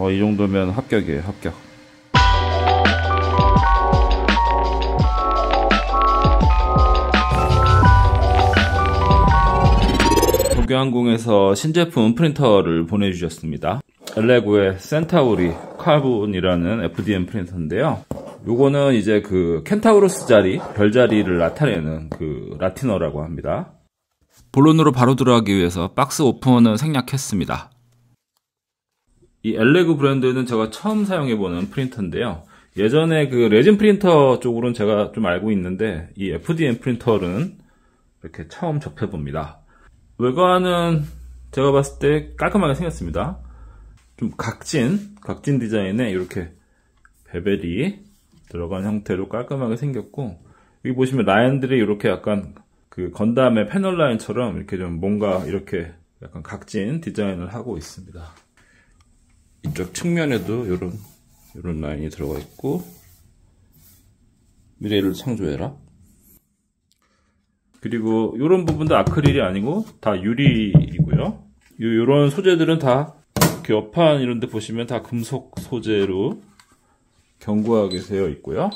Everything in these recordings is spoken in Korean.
어, 이 정도면 합격이에요 합격 도교항공에서 신제품 프린터를 보내주셨습니다 엘레고의 센타우리 카본이라는 FDM 프린터인데요 요거는 이제 그 켄타우로스 자리, 별자리를 나타내는 그 라틴어라고 합니다 본론으로 바로 들어가기 위해서 박스 오픈은 생략했습니다 이 엘레그 브랜드는 제가 처음 사용해보는 프린터인데요. 예전에 그 레진 프린터 쪽으로는 제가 좀 알고 있는데 이 FDM 프린터는 이렇게 처음 접해봅니다. 외관은 제가 봤을 때 깔끔하게 생겼습니다. 좀 각진, 각진 디자인에 이렇게 베벨이 들어간 형태로 깔끔하게 생겼고 여기 보시면 라인들이 이렇게 약간 그 건담의 패널 라인처럼 이렇게 좀 뭔가 이렇게 약간 각진 디자인을 하고 있습니다. 이쪽 측면에도 이런 이런 라인이 들어가 있고 미래를 창조해라 그리고 이런 부분도 아크릴이 아니고 다 유리이고요 요런 소재들은 다 이렇게 옆판 이런 데 보시면 다 금속 소재로 견고하게 되어 있고요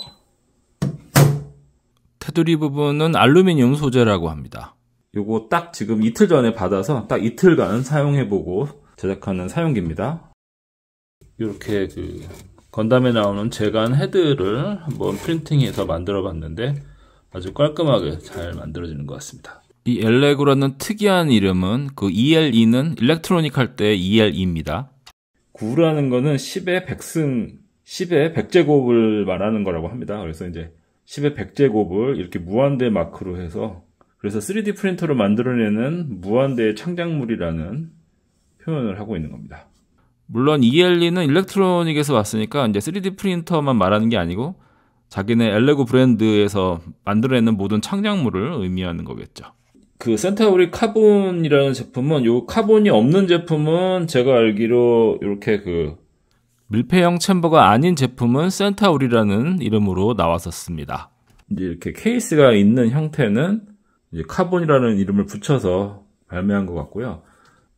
테두리 부분은 알루미늄 소재라고 합니다 요거 딱 지금 이틀 전에 받아서 딱 이틀간 사용해보고 제작하는 사용기입니다 이렇게 그 건담에 나오는 재간 헤드를 한번 프린팅해서 만들어 봤는데 아주 깔끔하게 잘 만들어지는 것 같습니다. 이 엘레고라는 특이한 이름은 그 ELE는 일렉트로닉 할 때 ELE입니다. 9라는 거는 10의 100승, 10의 100제곱을 말하는 거라고 합니다. 그래서 이제 10의 100제곱을 이렇게 무한대 마크로 해서 그래서 3D 프린터로 만들어내는 무한대의 창작물이라는 표현을 하고 있는 겁니다. 물론 ELE는 일렉트로닉에서 왔으니까 이제 3D 프린터만 말하는 게 아니고 자기네 엘레고 브랜드에서 만들어내는 모든 창작물을 의미하는 거겠죠. 그 센타우리 카본이라는 제품은 요 카본이 없는 제품은 제가 알기로 이렇게 그 밀폐형 챔버가 아닌 제품은 센타우리라는 이름으로 나왔었습니다. 이제 이렇게 케이스가 있는 형태는 카본이라는 이름을 붙여서 발매한 것 같고요.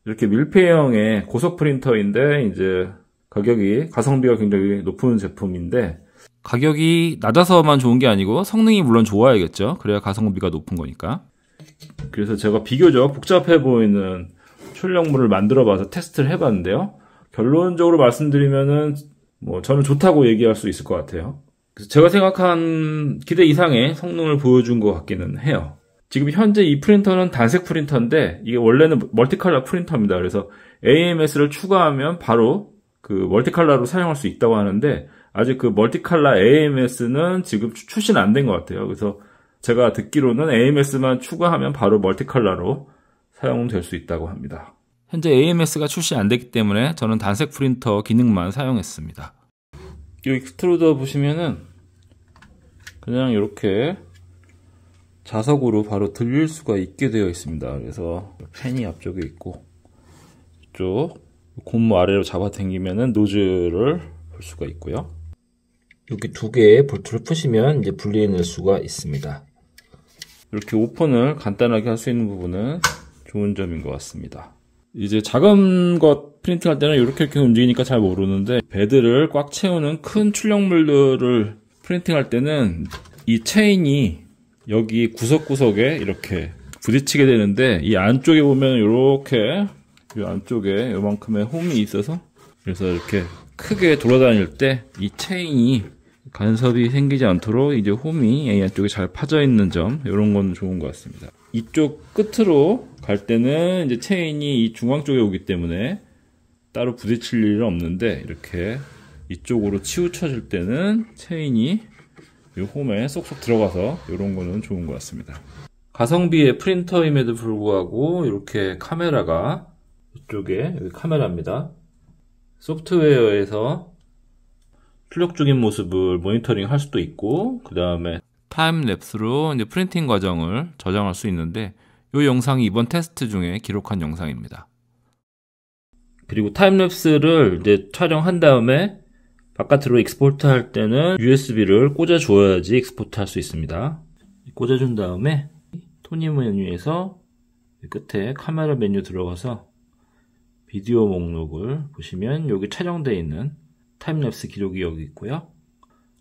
이렇게 밀폐형의 고속 프린터인데 이제 가격이 가성비가 굉장히 높은 제품인데 가격이 낮아서만 좋은 게 아니고 성능이 물론 좋아야겠죠. 그래야 가성비가 높은 거니까. 그래서 제가 비교적 복잡해 보이는 출력물을 만들어 봐서 테스트를 해 봤는데요. 결론적으로 말씀드리면은 뭐 저는 좋다고 얘기할 수 있을 것 같아요. 그래서 제가 생각한 기대 이상의 성능을 보여준 것 같기는 해요. 지금 현재 이 프린터는 단색 프린터인데 이게 원래는 멀티컬러 프린터입니다. 그래서 AMS를 추가하면 바로 그 멀티컬러로 사용할 수 있다고 하는데 아직 그 멀티컬러 AMS는 지금 출시는 안된 것 같아요. 그래서 제가 듣기로는 AMS만 추가하면 바로 멀티컬러로 사용될 수 있다고 합니다. 현재 AMS가 출시 안 되기 때문에 저는 단색 프린터 기능만 사용했습니다. 이 익스트루더 보시면은 그냥 이렇게 자석으로 바로 들릴 수가 있게 되어 있습니다. 그래서 팬이 앞쪽에 있고 이쪽 고무 아래로 잡아당기면 노즐을 볼 수가 있고요. 이렇게 두 개의 볼트를 푸시면 이제 분리해낼 수가 있습니다. 이렇게 오픈을 간단하게 할 수 있는 부분은 좋은 점인 것 같습니다. 이제 작은 것 프린팅할 때는 이렇게 이렇게 움직이니까 잘 모르는데 배드를 꽉 채우는 큰 출력물들을 프린팅할 때는 이 체인이 여기 구석구석에 이렇게 부딪히게 되는데 이 안쪽에 보면 이렇게 이 안쪽에 요만큼의 홈이 있어서 그래서 이렇게 크게 돌아다닐 때 이 체인이 간섭이 생기지 않도록 이제 홈이 이 안쪽에 잘 파져 있는 점 이런 건 좋은 것 같습니다. 이쪽 끝으로 갈 때는 이제 체인이 이 중앙 쪽에 오기 때문에 따로 부딪힐 일은 없는데 이렇게 이쪽으로 치우쳐질 때는 체인이 요 홈에 쏙쏙 들어가서 이런 거는 좋은 것 같습니다. 가성비의 프린터임에도 불구하고 이렇게 카메라가 이쪽에 여기 카메라입니다. 소프트웨어에서 출력 중인 모습을 모니터링 할 수도 있고 그 다음에 타임랩스로 이제 프린팅 과정을 저장할 수 있는데 이 영상이 이번 테스트 중에 기록한 영상입니다. 그리고 타임랩스를 이제 촬영한 다음에 바깥으로 익스포트 할 때는 USB를 꽂아줘야지 익스포트 할 수 있습니다. 꽂아준 다음에 토니 메뉴에서 끝에 카메라 메뉴 들어가서 비디오 목록을 보시면 여기 촬영되어 있는 타임랩스 기록이 여기 있고요.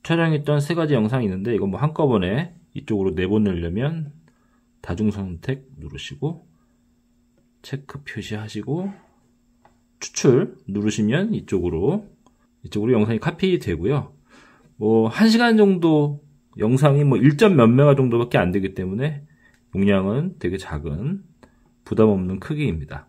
촬영했던 세 가지 영상이 있는데 이건 뭐 한꺼번에 이쪽으로 내보내려면 다중 선택 누르시고 체크 표시하시고 추출 누르시면 이쪽으로 이쪽으로 영상이 카피되고요. 뭐 1시간 정도 영상이 뭐 1점 몇 메가 정도밖에 안 되기 때문에 용량은 되게 작은 부담 없는 크기입니다.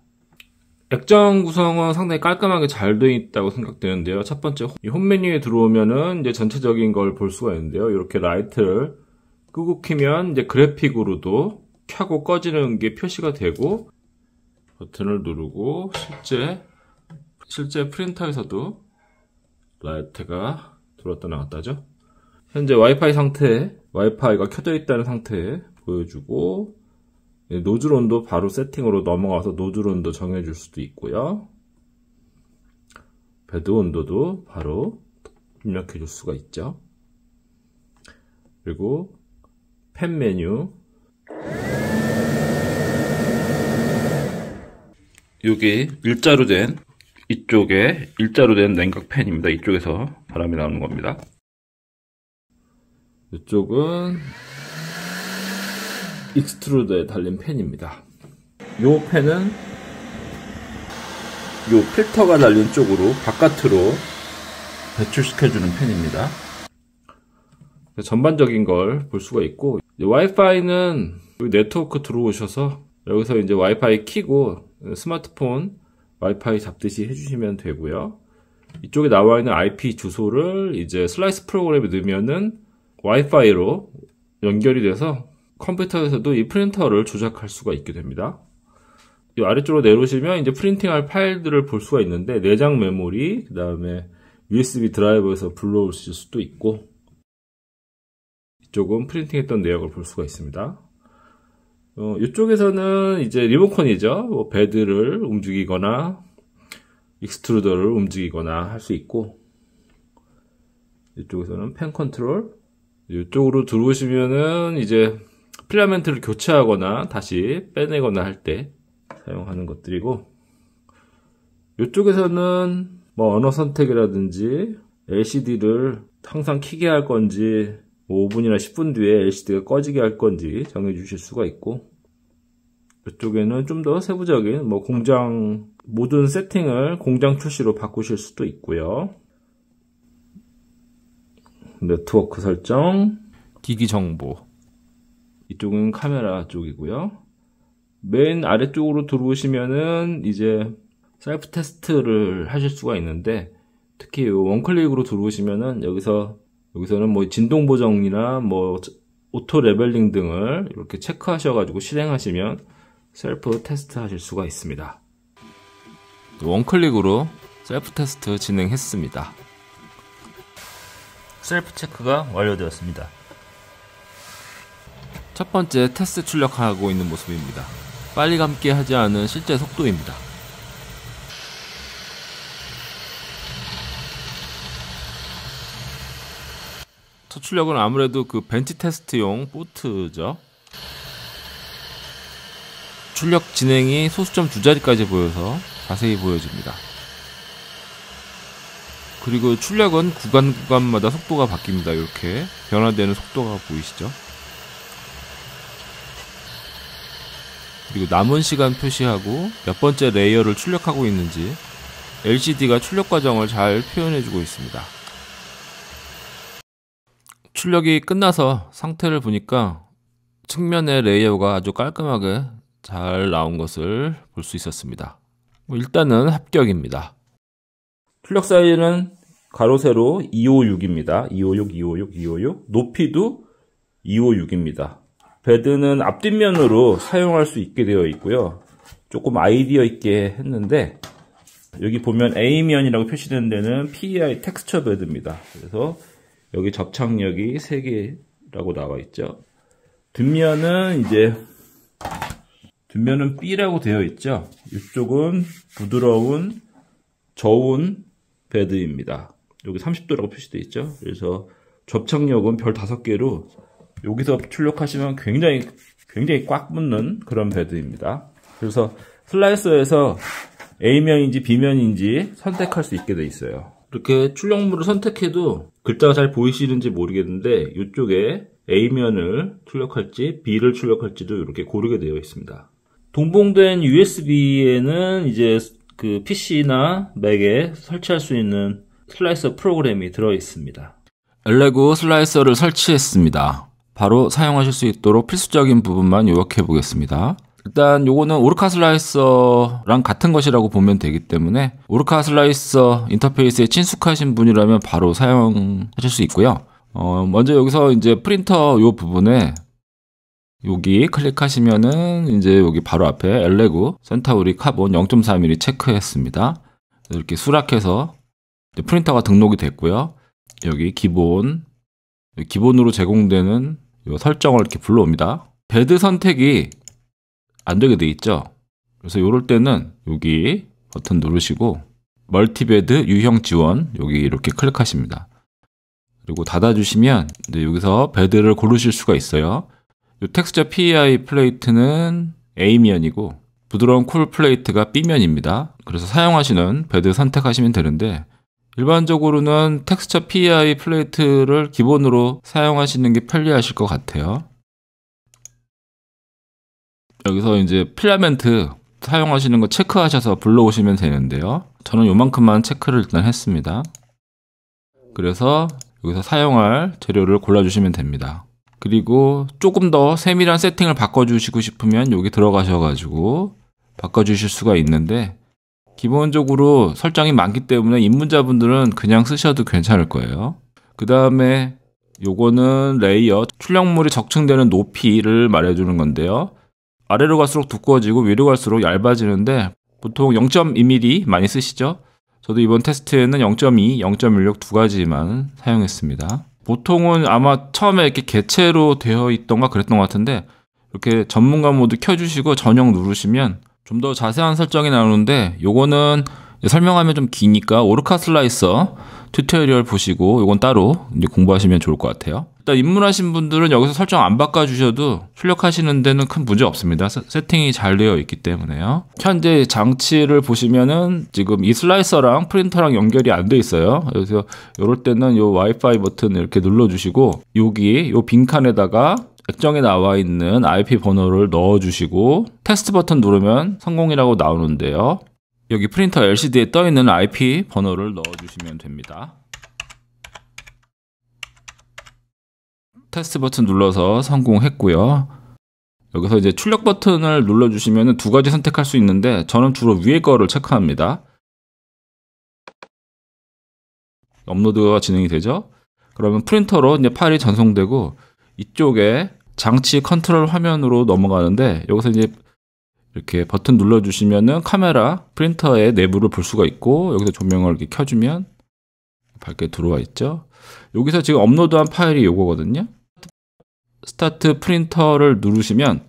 액정 구성은 상당히 깔끔하게 잘 되어 있다고 생각되는데요. 첫 번째 홈 메뉴에 들어오면은 이제 전체적인 걸 볼 수가 있는데요. 이렇게 라이트를 끄고 키면 이제 그래픽으로도 켜고 꺼지는 게 표시가 되고 버튼을 누르고 실제 실제 프린터에서도 라이트가 들어왔다 나왔다죠. 현재 와이파이 상태, 와이파이가 켜져 있다는 상태 보여주고 예, 노즐 온도 바로 세팅으로 넘어가서 노즐 온도 정해줄 수도 있고요. 배드 온도도 바로 입력해 줄 수가 있죠. 그리고 펜 메뉴 여기 일자로 된 이쪽에 일자로 된 냉각 팬입니다. 이쪽에서 바람이 나오는 겁니다. 이쪽은 익스트루드에 달린 팬입니다. 이 팬은 이 필터가 달린 쪽으로 바깥으로 배출시켜주는 팬입니다. 전반적인 걸 볼 수가 있고 와이파이는 네트워크 들어오셔서 여기서 이제 와이파이 키고 스마트폰 와이파이 잡듯이 해주시면 되고요. 이쪽에 나와 있는 IP 주소를 이제 슬라이스 프로그램에 넣으면은 와이파이로 연결이 돼서 컴퓨터에서도 이 프린터를 조작할 수가 있게 됩니다. 이 아래쪽으로 내려오시면 이제 프린팅할 파일들을 볼 수가 있는데 내장 메모리, 그 다음에 USB 드라이버에서 불러오실 수도 있고 이쪽은 프린팅했던 내역을 볼 수가 있습니다. 어, 이쪽에서는 이제 리모컨이죠. 뭐 배드를 움직이거나 익스트루더를 움직이거나 할 수 있고 이쪽에서는 펜 컨트롤 이쪽으로 들어오시면은 이제 필라멘트를 교체하거나 다시 빼내거나 할 때 사용하는 것들이고 이쪽에서는 뭐 언어 선택이라든지 LCD를 항상 켜게할 건지 5분이나 10분 뒤에 LCD가 꺼지게 할 건지 정해 주실 수가 있고 이쪽에는 좀 더 세부적인 뭐 공장 모든 세팅을 공장 출시로 바꾸실 수도 있고요. 네트워크 설정, 기기 정보. 이쪽은 카메라 쪽이고요. 맨 아래쪽으로 들어오시면은 이제 셀프 테스트를 하실 수가 있는데 특히 원클릭으로 들어오시면은 여기서 여기서는 뭐 진동 보정이나 뭐 오토 레벨링 등을 이렇게 체크하셔가지고 실행하시면 셀프 테스트 하실 수가 있습니다. 원클릭으로 셀프 테스트 진행했습니다. 셀프 체크가 완료되었습니다. 첫 번째 테스트 출력하고 있는 모습입니다. 빨리 감기 하지 않은 실제 속도입니다. 서출력은 아무래도 그 벤치 테스트용 보트죠. 출력 진행이 소수점 두 자리까지 보여서 자세히 보여집니다. 그리고 출력은 구간 구간마다 속도가 바뀝니다. 이렇게 변화되는 속도가 보이시죠? 그리고 남은 시간 표시하고 몇 번째 레이어를 출력하고 있는지 LCD가 출력 과정을 잘 표현해주고 있습니다. 출력이 끝나서 상태를 보니까 측면의 레이어가 아주 깔끔하게 잘 나온 것을 볼 수 있었습니다. 뭐 일단은 합격입니다. 출력 사이즈는 가로 세로 256입니다. 256, 256, 256. 높이도 256입니다. 베드는 앞뒷면으로 사용할 수 있게 되어 있고요. 조금 아이디어 있게 했는데 여기 보면 A면이라고 표시되는 데는 PEI 텍스처 베드입니다. 그래서 여기 접착력이 3개라고 나와 있죠. 뒷면은 이제 뒷면은 B라고 되어 있죠. 이쪽은 부드러운 저온 배드입니다 여기 30도라고 표시되어 있죠. 그래서 접착력은 별 5개로 여기서 출력하시면 굉장히 굉장히 꽉 붙는 그런 배드입니다 그래서 슬라이서에서 A면인지 B면인지 선택할 수 있게 돼 있어요. 이렇게 출력물을 선택해도 글자가 잘 보이시는지 모르겠는데 이쪽에 A면을 출력할지 B를 출력할지도 이렇게 고르게 되어 있습니다. 동봉된 USB에는 이제 그 PC나 맥에 설치할 수 있는 슬라이서 프로그램이 들어 있습니다. 엘레고 슬라이서를 설치했습니다. 바로 사용하실 수 있도록 필수적인 부분만 요약해 보겠습니다. 일단 요거는 오르카 슬라이서랑 같은 것이라고 보면 되기 때문에 오르카 슬라이서 인터페이스에 친숙하신 분이라면 바로 사용하실 수 있고요. 어, 먼저 여기서 이제 프린터 요 부분에 여기 클릭하시면은 이제 여기 바로 앞에 엘레고 센타우리 카본 0 4 m m 체크했습니다. 이렇게 수락해서 프린터가 등록이 됐고요. 여기 기본 기본으로 제공되는 설정을 이렇게 불러옵니다. 배드 선택이 안 되게 돼 있죠. 그래서 이럴 때는 여기 버튼 누르시고 멀티베드 유형 지원 여기 이렇게 클릭하십니다. 그리고 닫아주시면 이제 여기서 베드를 고르실 수가 있어요. 이 텍스처 PEI 플레이트는 A면이고 부드러운 쿨 플레이트가 B면입니다. 그래서 사용하시는 베드 선택하시면 되는데 일반적으로는 텍스처 PEI 플레이트를 기본으로 사용하시는 게 편리하실 것 같아요. 여기서 이제 필라멘트 사용하시는 거 체크하셔서 불러오시면 되는데요. 저는 요만큼만 체크를 일단 했습니다. 그래서 여기서 사용할 재료를 골라주시면 됩니다. 그리고 조금 더 세밀한 세팅을 바꿔주시고 싶으면 여기 들어가셔가지고 바꿔주실 수가 있는데 기본적으로 설정이 많기 때문에 입문자분들은 그냥 쓰셔도 괜찮을 거예요. 그 다음에 요거는 레이어 출력물이 적층되는 높이를 말해주는 건데요. 아래로 갈수록 두꺼워지고 위로 갈수록 얇아지는데 보통 0.2mm 많이 쓰시죠? 저도 이번 테스트에는 0.2, 0.16 두 가지만 사용했습니다. 보통은 아마 처음에 이렇게 개체로 되어 있던가 그랬던 것 같은데 이렇게 전문가 모드 켜주시고 전용 누르시면 좀 더 자세한 설정이 나오는데 요거는 설명하면 좀 기니까 오르카 슬라이서 튜토리얼 보시고 요건 따로 공부하시면 좋을 것 같아요. 일단 입문하신 분들은 여기서 설정 안 바꿔주셔도 출력하시는 데는 큰 문제 없습니다. 세팅이 잘 되어 있기 때문에요. 현재 장치를 보시면은 지금 이 슬라이서랑 프린터랑 연결이 안 돼 있어요. 그래서 이럴 때는 요 와이파이 버튼 이렇게 눌러주시고 여기 요 빈칸에다가 액정에 나와 있는 IP 번호를 넣어주시고 테스트 버튼 누르면 성공이라고 나오는데요. 여기 프린터 LCD에 떠 있는 IP 번호를 넣어주시면 됩니다. 테스트 버튼 눌러서 성공했고요. 여기서 이제 출력 버튼을 눌러주시면 두 가지 선택할 수 있는데 저는 주로 위에 거를 체크합니다. 업로드가 진행이 되죠. 그러면 프린터로 이제 파일이 전송되고 이쪽에 장치 컨트롤 화면으로 넘어가는데 여기서 이제 이렇게 버튼 눌러주시면 카메라 프린터의 내부를 볼 수가 있고 여기서 조명을 이렇게 켜주면 밝게 들어와 있죠. 여기서 지금 업로드한 파일이 이거거든요. 스타트 프린터를 누르시면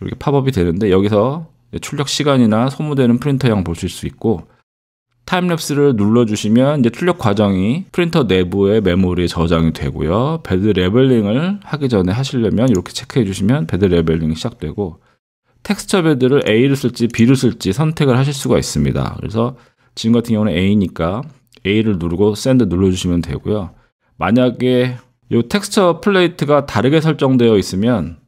이렇게 팝업이 되는데 여기서 출력 시간이나 소모되는 프린터 형 보실 수 있고 타임랩스를 눌러주시면 이제 출력 과정이 프린터 내부의 메모리에 저장이 되고요. 배드 레벨링을 하기 전에 하시려면 이렇게 체크해 주시면 배드 레벨링이 시작되고 텍스처 배드를 A를 쓸지 B를 쓸지 선택을 하실 수가 있습니다. 그래서 지금 같은 경우는 A니까 A를 누르고 샌드 눌러주시면 되고요. 만약에 이 텍스처 플레이트가 다르게 설정되어 있으면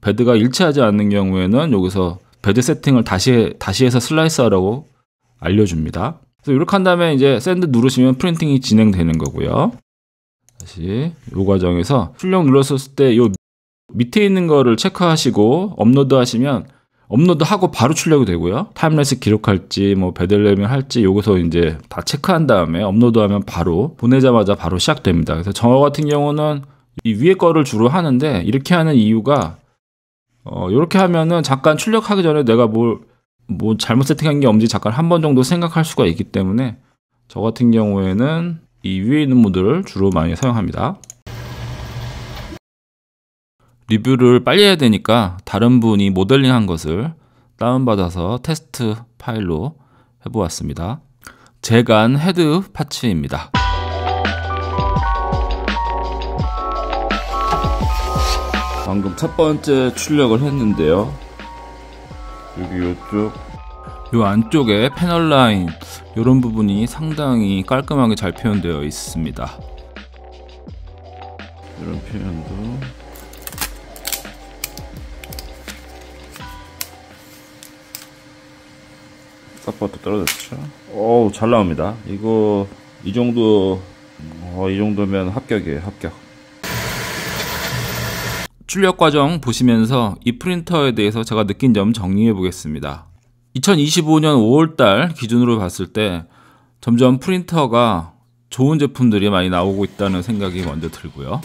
배드가 일치하지 않는 경우에는 여기서 배드 세팅을 다시 다시 해서 슬라이스하라고 알려줍니다. 그래서 이렇게 한 다음에 이제 샌드 누르시면 프린팅이 진행되는 거고요. 다시 이 과정에서 출력 눌렀을 때이 밑에 있는 거를 체크하시고 업로드 하시면 업로드하고 바로 출력이 되고요. 타임라인스 기록할지 뭐 배달레면 할지 여기서 이제 다 체크한 다음에 업로드하면 바로 보내자마자 바로 시작됩니다. 그래서 저 같은 경우는 이 위에 거를 주로 하는데 이렇게 하는 이유가 어 이렇게 하면은 잠깐 출력하기 전에 내가 뭘 뭐 잘못 세팅한 게 없는지 잠깐 한 번 정도 생각할 수가 있기 때문에 저 같은 경우에는 이 위에 있는 모드를 주로 많이 사용합니다. 리뷰를 빨리 해야 되니까 다른 분이 모델링 한 것을 다운받아서 테스트 파일로 해보았습니다. 제간 헤드 파츠입니다. 방금 첫 번째 출력을 했는데요. 여기 이쪽 이 안쪽에 패널 라인 이런 부분이 상당히 깔끔하게 잘 표현되어 있습니다. 이런 표현도 서포트 떨어졌죠 어우 잘 나옵니다 이거 이 정도 어, 이 정도면 합격이에요 합격 출력 과정 보시면서 이 프린터에 대해서 제가 느낀 점 정리해 보겠습니다 2025년 5월달 기준으로 봤을 때 점점 프린터가 좋은 제품들이 많이 나오고 있다는 생각이 먼저 들고요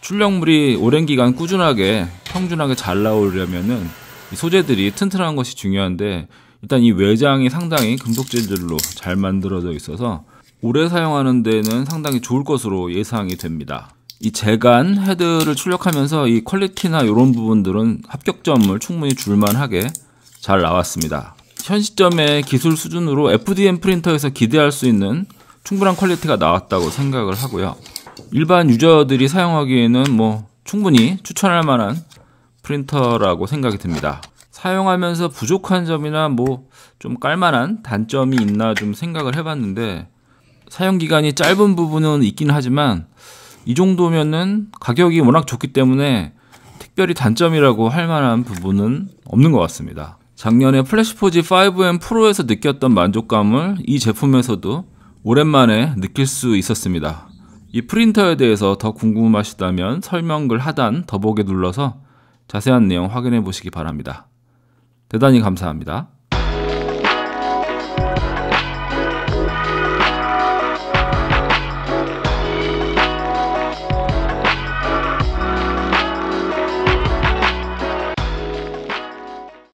출력물이 오랜 기간 꾸준하게 평준하게 잘나오려면 소재들이 튼튼한 것이 중요한데 일단 이 외장이 상당히 금속 재질로 잘 만들어져 있어서 오래 사용하는 데는 상당히 좋을 것으로 예상이 됩니다. 이 재간 헤드를 출력하면서 이 퀄리티나 이런 부분들은 합격점을 충분히 줄만하게 잘 나왔습니다. 현 시점의 기술 수준으로 FDM 프린터에서 기대할 수 있는 충분한 퀄리티가 나왔다고 생각을 하고요. 일반 유저들이 사용하기에는 뭐 충분히 추천할 만한 프린터라고 생각이 듭니다. 사용하면서 부족한 점이나 뭐 좀 깔만한 단점이 있나 좀 생각을 해봤는데 사용 기간이 짧은 부분은 있긴 하지만 이 정도면은 가격이 워낙 좋기 때문에 특별히 단점이라고 할 만한 부분은 없는 것 같습니다. 작년에 플래시포지 5M 프로에서 느꼈던 만족감을 이 제품에서도 오랜만에 느낄 수 있었습니다. 이 프린터에 대해서 더 궁금하시다면 설명글 하단 더보기 눌러서 자세한 내용 확인해 보시기 바랍니다. 대단히 감사합니다.